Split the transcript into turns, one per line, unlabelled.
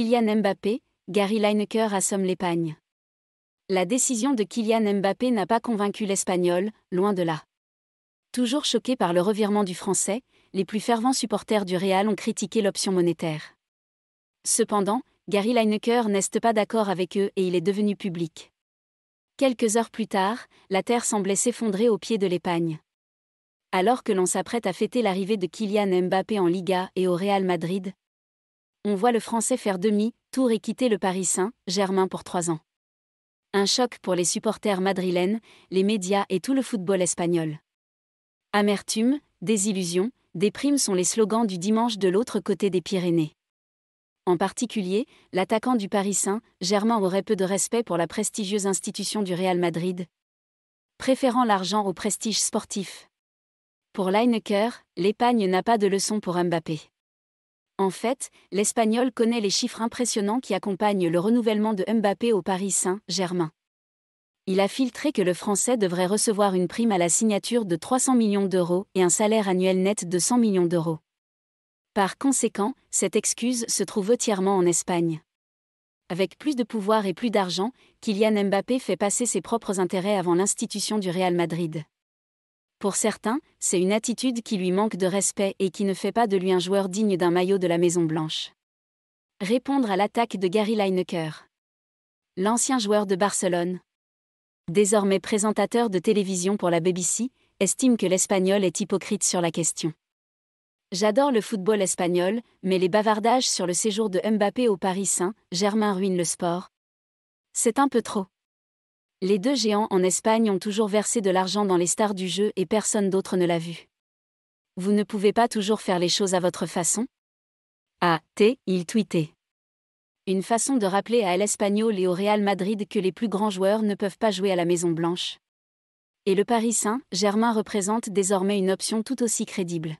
Kylian Mbappé, Gary Lineker assomme l'épagne. La décision de Kylian Mbappé n'a pas convaincu l'Espagnol, loin de là. Toujours choqués par le revirement du Français, les plus fervents supporters du Real ont critiqué l'option monétaire. Cependant, Gary Lineker n'est pas d'accord avec eux et il est devenu public. Quelques heures plus tard, la terre semblait s'effondrer au pied de l'épagne. Alors que l'on s'apprête à fêter l'arrivée de Kylian Mbappé en Liga et au Real Madrid, on voit le Français faire demi, tour et quitter le Paris Saint-Germain pour trois ans. Un choc pour les supporters madrilènes, les médias et tout le football espagnol. Amertume, désillusion, déprime sont les slogans du dimanche de l'autre côté des Pyrénées. En particulier, l'attaquant du Paris Saint-Germain aurait peu de respect pour la prestigieuse institution du Real Madrid, préférant l'argent au prestige sportif. Pour Leinecker, l'épargne n'a pas de leçon pour Mbappé. En fait, l'Espagnol connaît les chiffres impressionnants qui accompagnent le renouvellement de Mbappé au Paris Saint-Germain. Il a filtré que le Français devrait recevoir une prime à la signature de 300 millions d'euros et un salaire annuel net de 100 millions d'euros. Par conséquent, cette excuse se trouve entièrement en Espagne. Avec plus de pouvoir et plus d'argent, Kylian Mbappé fait passer ses propres intérêts avant l'institution du Real Madrid. Pour certains, c'est une attitude qui lui manque de respect et qui ne fait pas de lui un joueur digne d'un maillot de la Maison Blanche. Répondre à l'attaque de Gary Lineker. L'ancien joueur de Barcelone, désormais présentateur de télévision pour la BBC, estime que l'espagnol est hypocrite sur la question. J'adore le football espagnol, mais les bavardages sur le séjour de Mbappé au Paris Saint-Germain ruinent le sport. C'est un peu trop. Les deux géants en Espagne ont toujours versé de l'argent dans les stars du jeu et personne d'autre ne l'a vu. Vous ne pouvez pas toujours faire les choses à votre façon Ah, t, il tweetait. Une façon de rappeler à l'Espagnol et au Real Madrid que les plus grands joueurs ne peuvent pas jouer à la Maison Blanche. Et le Paris Saint-Germain représente désormais une option tout aussi crédible.